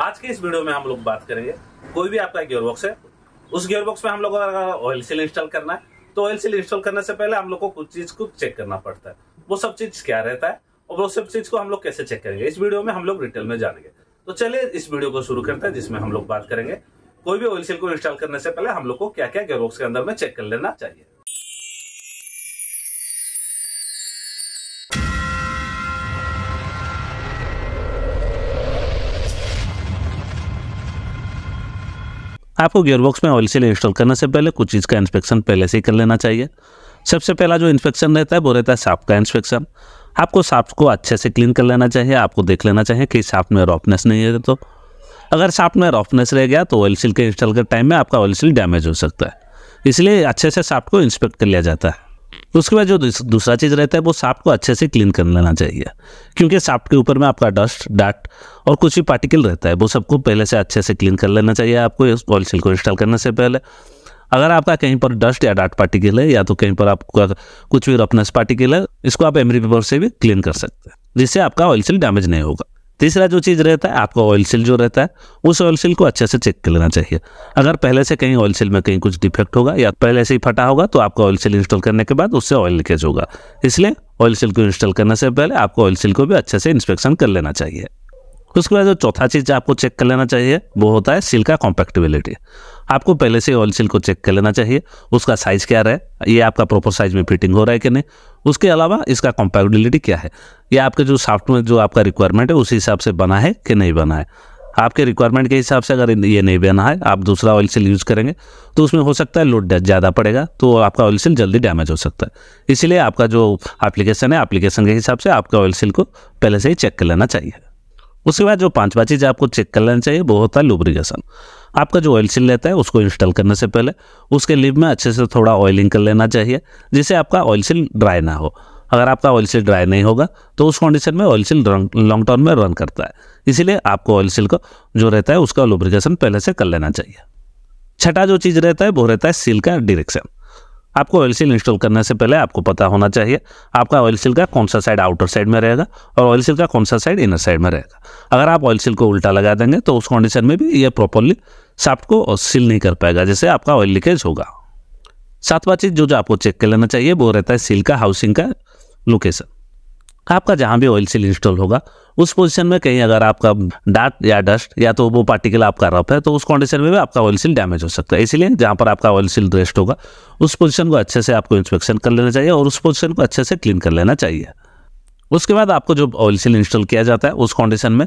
आज के इस वीडियो में हम लोग बात करेंगे कोई भी आपका गियरबॉक्स है उस गियरबॉक्स में हम लोग अगर ऑयल सील इंस्टॉल करना है तो ऑयल सील इंस्टॉल करने से पहले हम लोग को कुछ चीज को चेक करना पड़ता है वो सब चीज क्या रहता है और वो सब चीज को हम लोग कैसे चेक करेंगे इस वीडियो में हम लोग डिटेल में जानेंगे तो चलिए इस वीडियो को शुरू करते हैं जिसमें हम लोग बात करेंगे कोई भी ऑयल सील को इंस्टॉल करने से पहले हम लोग को क्या क्या गियरबॉक्स के अंदर में चेक कर लेना चाहिए आपको गियरबॉक्स में ऑयल सील इंस्टॉल करने से पहले कुछ चीज़ का इंस्पेक्शन पहले से ही कर लेना चाहिए सबसे पहला जो इंस्पेक्शन रहता है वो रहता है सांप का इंस्पेक्शन आपको सांप को अच्छे से क्लीन कर लेना चाहिए आपको देख लेना चाहिए कि सांप में रॉफनेस नहीं है तो अगर सांप में रॉफनेस रह गया तो ऑयल सील के इंस्टॉल के टाइम में आपका ऑयल सील डैमेज हो सकता है इसलिए अच्छे से साफ को इंस्पेक्ट कर लिया जाता है उसके बाद जो दूसरा चीज़ रहता है वो साफ्ट को अच्छे से क्लीन कर लेना चाहिए क्योंकि साफ्ट के ऊपर में आपका डस्ट डाट और कुछ भी पार्टिकल रहता है वो सबको पहले से अच्छे से क्लीन कर लेना चाहिए आपको ऑयल सील को इंस्टॉल करने से पहले अगर आपका कहीं पर डस्ट या डाट पार्टिकल है या तो कहीं पर आपका कुछ भी रफनेस पार्टिकल है इसको आप एमरी पेपर से भी क्लीन कर सकते हैं जिससे आपका ऑयल सेल डैमेज नहीं होगा तीसरा जो चीज़ रहता है आपका ऑयल सेल जो रहता है उस ऑयल सेल को अच्छे से चेक कर लेना चाहिए अगर पहले से कहीं ऑयल सेल में कहीं कुछ डिफेक्ट होगा या पहले से ही फटा होगा तो आपका ऑयल सेल इंस्टॉल करने के बाद उससे ऑयल लीकेज होगा इसलिए ऑयल सेल को इंस्टॉल करने से पहले आपको ऑयल सेल को भी अच्छे से इंस्पेक्शन कर लेना चाहिए उसके बाद जो चौथा चीज़ आपको चेक कर लेना चाहिए वो होता है सिल का कॉम्पैक्टिबिलिटी आपको पहले से ऑयल सिल को चेक कर लेना चाहिए उसका साइज़ क्या रहा है ये आपका प्रॉपर साइज़ में फिटिंग हो रहा है कि नहीं उसके अलावा इसका कंपेबिलिटी क्या है या आपके जो सॉफ्टवेयर जो आपका रिक्वायरमेंट है उस हिसाब से बना है कि नहीं बना है आपके रिक्वायरमेंट के हिसाब से अगर ये नहीं बना है आप दूसरा ऑयल सेल यूज़ करेंगे तो उसमें हो सकता है लोड ज़्यादा पड़ेगा तो आपका ऑयल सेल जल्दी डैमेज हो सकता है इसीलिए आपका जो एप्लीकेशन है एप्लीकेशन के हिसाब से आपका ऑयल सेल को पहले से ही चेक कर लेना चाहिए उसके बाद जो पांचवा चीज़ आपको चेक कर लेना चाहिए वो होता है लुब्रिकेशन आपका जो ऑयल सील रहता है उसको इंस्टॉल करने से पहले उसके लिप में अच्छे से थोड़ा ऑयलिंग कर लेना चाहिए जिससे आपका ऑयल सील ड्राई ना हो अगर आपका ऑयल सील ड्राई नहीं होगा तो उस कंडीशन में ऑयल सील लॉन्ग टर्म में रन करता है इसीलिए आपको ऑयल सील को जो रहता है उसका लुब्रिकेशन पहले से कर लेना चाहिए छठा जो चीज़ रहता है वो रहता है सील का डिरेक्शन आपको ऑयल सील इंस्टॉल करने से पहले आपको पता होना चाहिए आपका ऑयल सील का कौन सा साइड आउटर साइड में रहेगा और ऑयल सील का कौन सा साइड इनर साइड में रहेगा अगर आप ऑयल सील को उल्टा लगा देंगे तो उस कंडीशन में भी ये प्रॉपरली साफ्ट को सील नहीं कर पाएगा जैसे आपका ऑयल लीकेज होगा सातवां चीज़ जो जो आपको चेक कर लेना चाहिए वो रहता है सील का हाउसिंग का लोकेशन आपका जहाँ भी ऑयल सील इंस्टॉल होगा उस पोजीशन में कहीं अगर आपका डाट या डस्ट या तो वो पार्टिकल आपका रफ है तो उस कंडीशन में भी आपका ऑयल सील डैमेज हो सकता है इसीलिए जहाँ पर आपका ऑयल सील रेस्ट होगा उस पोजीशन को अच्छे से आपको इंस्पेक्शन कर लेना चाहिए और उस पोजीशन को अच्छे से क्लीन कर लेना चाहिए उसके बाद आपको जो ऑयल सील इंस्टॉल किया जाता है उस कंडीशन में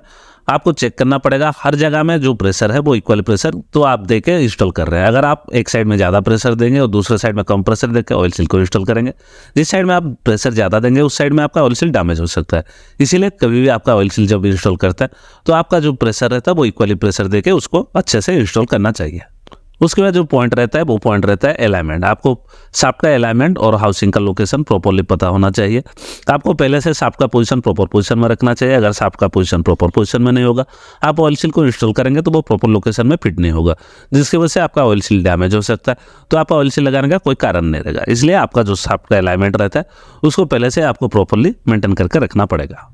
आपको चेक करना पड़ेगा हर जगह में जो प्रेशर है वो इक्वल प्रेशर तो आप दे के इंस्टॉल कर रहे हैं अगर आप एक साइड में ज़्यादा प्रेशर देंगे और दूसरे साइड में कम प्रेशर देकर ऑयल सील को इंस्टॉल करेंगे जिस साइड में आप प्रेशर ज़्यादा देंगे उस साइड में आपका ऑयल सील डैमेज हो सकता है इसीलिए कभी भी आपका ऑयल सील जब इंस्टॉल करता है तो आपका जो प्रेशर रहता है वो इक्वली प्रेशर दे उसको अच्छे से इंस्टॉल करना चाहिए उसके बाद जो पॉइंट रहता है वो पॉइंट रहता है अलाइनमेंट आपको साफ्ट का अलाइनमेंट और हाउसिंग का लोकेशन प्रॉपरली पता होना चाहिए आपको पहले से साफ्ट का पोजीशन प्रॉपर पोजीशन में रखना चाहिए अगर साफ्ट का पोजीशन प्रॉपर पोजीशन में नहीं होगा आप ऑयल सील को इंस्टॉल करेंगे तो वो प्रॉपर लोकेशन में फिट नहीं होगा जिसकी वजह से आपका ऑयल सील डैमेज हो सकता है तो आपका ऑयल सील लगाने का कोई कारण नहीं रहेगा इसलिए आपका जो साफ्ट का अलाइनमेंट रहता है उसको पहले से आपको प्रॉपरली मेंटेन करके रखना पड़ेगा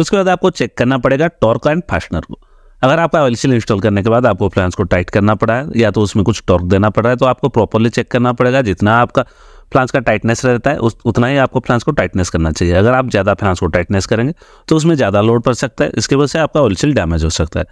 उसके बाद आपको चेक करना पड़ेगा टॉर्क एंड फास्टनर को अगर आपका एलसील इंस्टॉल करने के बाद आपको अप्लायंस को टाइट करना पड़ा है या तो उसमें कुछ टॉर्क देना पड़ रहा है तो आपको प्रॉपरली चेक करना पड़ेगा जितना आपका फ्लांस का टाइटनेस रहता है उस उतना ही आपको फ्लांस को टाइटनेस करना चाहिए अगर आप ज़्यादा फ्लांस को टाइटनेस करेंगे तो उसमें ज़्यादा लोड पड़ सकता है इसकी वजह से आपका ऑयल डैमेज हो सकता है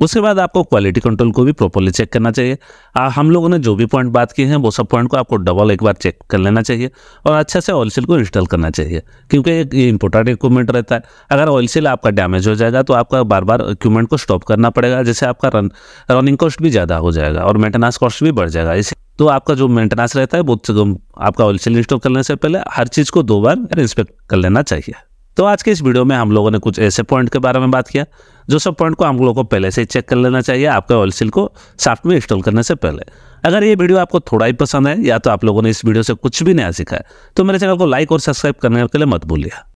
उसके बाद आपको क्वालिटी कंट्रोल को भी प्रॉपरली चेक करना चाहिए आ, हम लोगों ने जो भी पॉइंट बात किए हैं वो सब पॉइंट को आपको डबल एक बार चेक कर लेना चाहिए और अच्छे से ऑयल सेल को इंस्टॉल करना चाहिए क्योंकि ये इंपॉर्टेंट इक्विपमेंट रहता है अगर ऑयल सेल आपका डैमेज हो जाएगा तो आपका बार बार इक्विपमेंट को स्टॉप करना पड़ेगा जिससे आपका रन रनिंग कॉस्ट भी ज़्यादा हो जाएगा और मेंटेनेंस कॉस्ट भी बढ़ जाएगा इसी तो आपका जो मेंटेनेंस रहता है वो तो आपका ऑयल सेल इंस्टॉल करने से पहले हर चीज़ को दो बार इंस्पेक्ट कर लेना चाहिए तो आज के इस वीडियो में हम लोगों ने कुछ ऐसे पॉइंट के बारे में बात किया जो सब पॉइंट को हम लोगों को पहले से चेक कर लेना चाहिए आपके ऑयल सील को साफ्ट में इंस्टॉल करने से पहले अगर ये वीडियो आपको थोड़ा ही पसंद है या तो आप लोगों ने इस वीडियो से कुछ भी नया सीखा है तो मेरे चैनल को लाइक और सब्सक्राइब करने के लिए मत भूलिया